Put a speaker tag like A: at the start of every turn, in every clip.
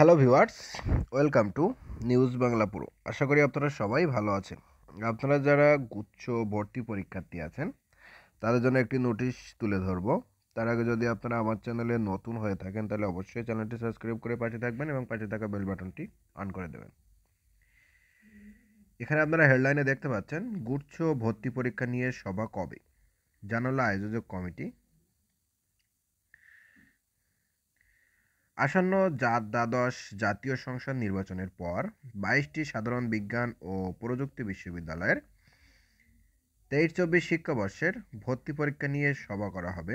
A: hello viewers welcome to news Bangla পুরো আশা করি আপনারা সবাই ভালো আছেন আপনারা যারা গুচ্ছ ভর্তি পরীক্ষার্থী আছেন তাদের জন্য একটি নোটিশ তুলে ধরব তার আগে যদি আপনারা আমার চ্যানেলে নতুন হয়ে থাকেন তাহলে অবশ্যই চ্যানেলটি সাবস্ক্রাইব করে পাশে থাকবেন এবং পাশে থাকা বেল বাটনটি অন করে দেবেন এখানে আপনারা হেডলাইনে দেখতে পাচ্ছেন গুচ্ছ ভর্তি পরীক্ষা নিয়ে সভা কবে জানালো আয়োজক কমিটি আসন্ন দ্বাদশ জাতীয় সংসদ নির্বাচনের পর বাইশটি সাধারণ বিজ্ঞান ও প্রযুক্তি বিশ্ববিদ্যালয়ের তেইশ চব্বিশ শিক্ষাবর্ষের ভর্তি পরীক্ষা নিয়ে সভা করা হবে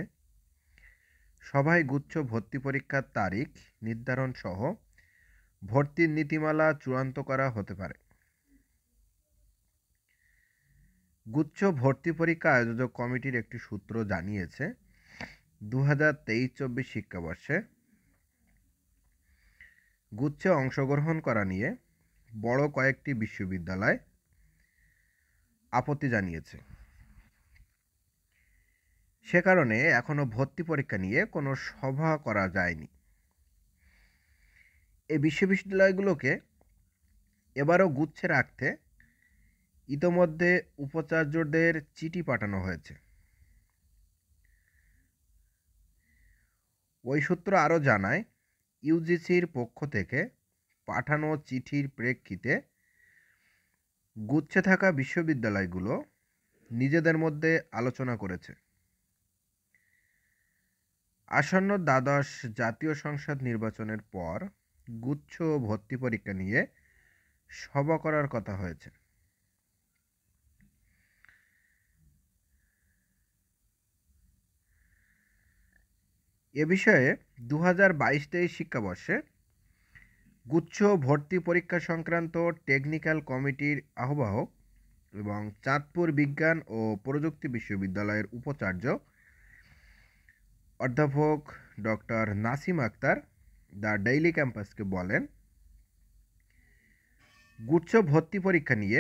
A: সভায় গুচ্ছ ভর্তি পরীক্ষার তারিখ নির্ধারণ সহ ভর্তির নীতিমালা চূড়ান্ত করা হতে পারে গুচ্ছ ভর্তি পরীক্ষা আয়োজক কমিটির একটি সূত্র জানিয়েছে দু হাজার তেইশ চব্বিশ শিক্ষাবর্ষে গুচ্ছে অংশগ্রহণ করা নিয়ে বড় কয়েকটি বিশ্ববিদ্যালয় আপত্তি জানিয়েছে সে কারণে এখনও ভর্তি পরীক্ষা নিয়ে কোনো সভা করা যায়নি এই বিশ্ববিদ্যালয়গুলোকে এবারও গুচ্ছে রাখতে ইতোমধ্যে উপাচার্যদের চিঠি পাঠানো হয়েছে ওই সূত্র আরও জানায় ইউজিসির পক্ষ থেকে পাঠানো চিঠির প্রেক্ষিতে গুচ্ছে থাকা বিশ্ববিদ্যালয়গুলো নিজেদের মধ্যে আলোচনা করেছে আসন্ন দ্বাদশ জাতীয় সংসদ নির্বাচনের পর গুচ্ছ ভর্তি পরীক্ষা নিয়ে সভা করার কথা হয়েছে এ বিষয়ে দু হাজার বাইশ তেইশ শিক্ষাবর্ষে গুচ্ছ ভর্তি পরীক্ষা সংক্রান্ত টেকনিক্যাল কমিটির আহ্বায়ক এবং চাঁদপুর বিজ্ঞান ও প্রযুক্তি বিশ্ববিদ্যালয়ের উপাচার্য অধ্যাপক doctor Nasim Akhtar the daily ক্যাম্পাসকে বলেন গুচ্ছ ভর্তি পরীক্ষা নিয়ে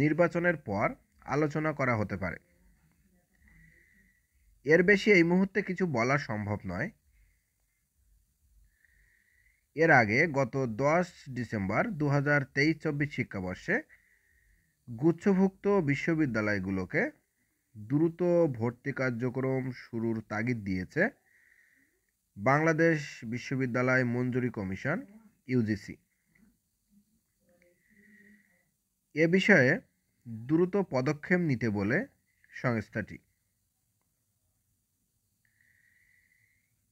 A: নির্বাচনের পর আলোচনা করা হতে পারে এর বেশি এই মুহূর্তে কিছু বলা সম্ভব নয় এর আগে গত দশ ডিসেম্বর দু হাজার তেইশ চব্বিশ শিক্ষাবর্ষে গুচ্ছভুক্ত বিশ্ববিদ্যালয়গুলোকে দ্রুত ভর্তি কার্যক্রম শুরুর তাগিদ দিয়েছে বাংলাদেশ বিশ্ববিদ্যালয় মঞ্জুরি কমিশন ইউজিসি এ বিষয়ে দ্রুত পদক্ষেপ নিতে বলে সংস্থাটি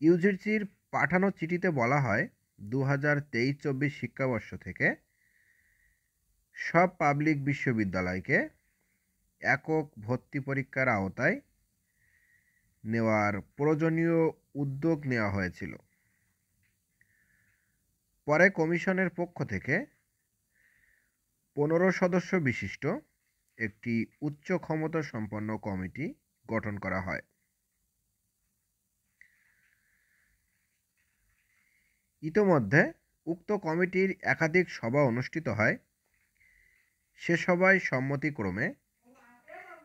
A: ইউজিসির পাঠানো চিঠিতে বলা হয় দু হাজার তেইশ চব্বিশ শিক্ষাবর্ষ থেকে সব পাবলিক বিশ্ববিদ্যালয়কে একক ভর্তি পরীক্ষার আওতায় নেওয়ার প্রয়োজনীয় উদ্যোগ নেওয়া হয়েছিল পরে কমিশনের পক্ষ থেকে পনেরো সদস্য বিশিষ্ট একটি উচ্চ ক্ষমতা সম্পন্ন কমিটি গঠন করা হয় ইতোমধ্যে উক্ত কমিটির একাধিক সভা অনুষ্ঠিত হয় সে সভায় সম্মতিক্রমে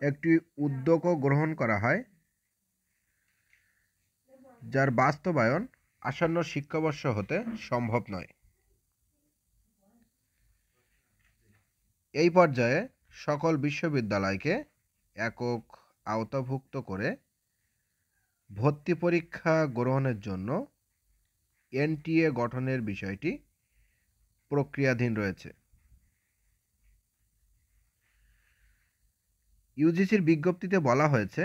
A: একটি উদ্যোগও গ্রহণ করা হয় যার বাস্তবায়ন আসন্ন শিক্ষাবর্ষ হতে সম্ভব নয় এই পর্যায়ে সকল বিশ্ববিদ্যালয়কে একক আওতাভুক্ত করে ভর্তি পরীক্ষা গ্রহণের জন্য এনটিএ গঠনের বিষয়টি প্রক্রিয়াধীন রয়েছে ইউজিসির বিজ্ঞপ্তিতে বলা হয়েছে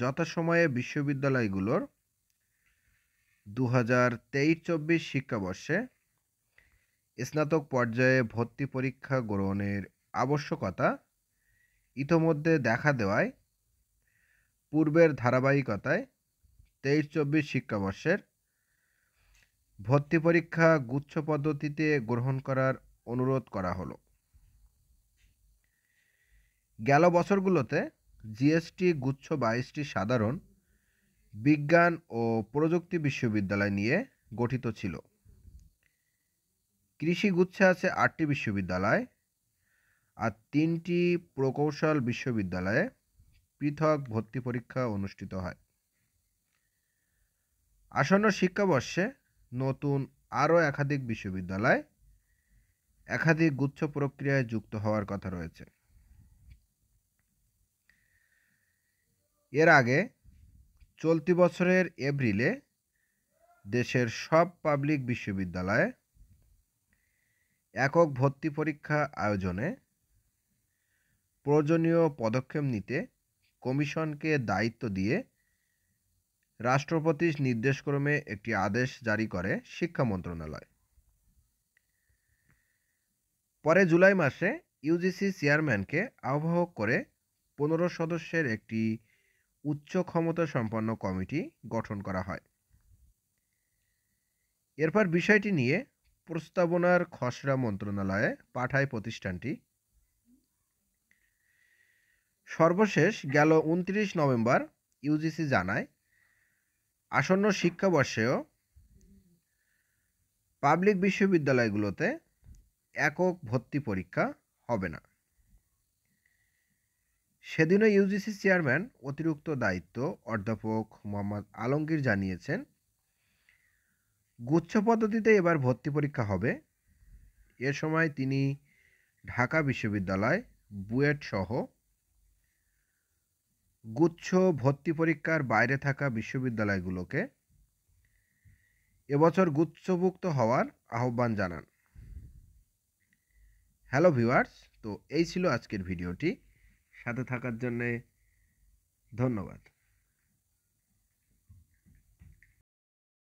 A: যথাসময়ে বিশ্ববিদ্যালয়গুলোর দু হাজার তেইশ চব্বিশ শিক্ষাবর্ষে স্নাতক পর্যায়ে ভর্তি পরীক্ষা গ্রহণের আবশ্যকতা ইতোমধ্যে দেখা দেওয়ায় পূর্বের ধারাবাহিকতায় তেইশ চব্বিশ শিক্ষাবর্ষের ভর্তি পরীক্ষা গুচ্ছ পদ্ধতিতে গ্রহণ করার অনুরোধ করা হলো গেল বছরগুলোতে জিএসটি গুচ্ছ বাইশটি সাধারণ বিজ্ঞান ও প্রযুক্তি বিশ্ববিদ্যালয় নিয়ে গঠিত ছিল কৃষি গুচ্ছে আছে আটটি বিশ্ববিদ্যালয় আর তিনটি প্রকৌশল বিশ্ববিদ্যালয়ে পৃথক ভর্তি পরীক্ষা অনুষ্ঠিত হয় আসন্ন শিক্ষাবর্ষে নতুন আরও একাধিক বিশ্ববিদ্যালয় একাধিক গুচ্ছ প্রক্রিয়ায় যুক্ত হওয়ার কথা রয়েছে এর আগে চলতি বছরের এপ্রিলে দেশের সব পাবলিক বিশ্ববিদ্যালয়ে একক ভর্তি পরীক্ষা আয়োজনে প্রয়োজনীয় পদক্ষেপ নিতে কমিশনকে দায়িত্ব দিয়ে রাষ্ট্রপতির নির্দেশক্রমে একটি আদেশ জারি করে শিক্ষা মন্ত্রণালয় পরে জুলাই মাসে ইউজিসি চেয়ারম্যানকে আহ্বায়ক করে পনেরো সদস্যের একটি উচ্চ ক্ষমতা সম্পন্ন কমিটি গঠন করা হয় এরপর বিষয়টি নিয়ে প্রস্তাবনার খসড়া মন্ত্রণালয়ে পাঠায় প্রতিষ্ঠানটি সর্বশেষ গেল উনত্রিশ নভেম্বর ইউজিসি জানায় আসন্ন শিক্ষাবর্ষেও পাবলিক বিশ্ববিদ্যালয়গুলোতে একক ভর্তি পরীক্ষা হবে না সেদিনও ইউজিসি চেয়ারম্যান অতিরিক্ত দায়িত্ব অধ্যাপক মোহাম্মদ আলমগীর জানিয়েছেন গুচ্ছ পদ্ধতিতে এবার ভর্তি পরীক্ষা হবে এ সময় তিনি ঢাকা বিশ্ববিদ্যালয় বুয়েট সহ গুচ্ছ ভর্তি পরীক্ষার বাইরে থাকা বিশ্ববিদ্যালয়গুলোকে এবছর গুচ্ছভুক্ত হওয়ার আহ্বান জানান হ্যালো ভিউয়ার্স তো এই ছিল আজকের ভিডিওটি সাথে থাকার জন্যে ধন্যবাদ